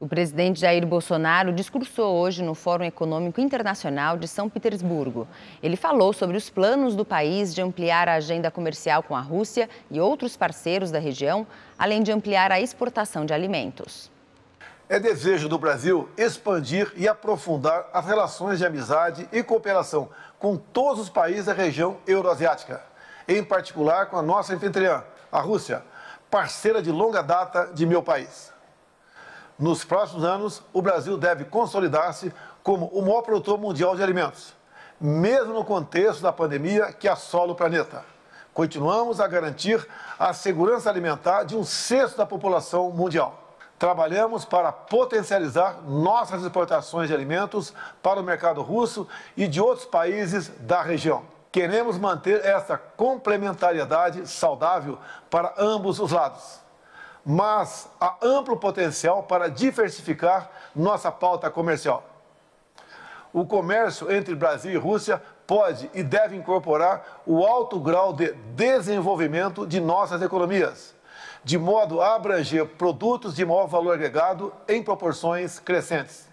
O presidente Jair Bolsonaro discursou hoje no Fórum Econômico Internacional de São Petersburgo. Ele falou sobre os planos do país de ampliar a agenda comercial com a Rússia e outros parceiros da região, além de ampliar a exportação de alimentos. É desejo do Brasil expandir e aprofundar as relações de amizade e cooperação com todos os países da região euroasiática, em particular com a nossa anfitriã, a Rússia, parceira de longa data de meu país. Nos próximos anos, o Brasil deve consolidar-se como o maior produtor mundial de alimentos, mesmo no contexto da pandemia que assola o planeta. Continuamos a garantir a segurança alimentar de um sexto da população mundial. Trabalhamos para potencializar nossas exportações de alimentos para o mercado russo e de outros países da região. Queremos manter essa complementariedade saudável para ambos os lados mas há amplo potencial para diversificar nossa pauta comercial. O comércio entre Brasil e Rússia pode e deve incorporar o alto grau de desenvolvimento de nossas economias, de modo a abranger produtos de maior valor agregado em proporções crescentes.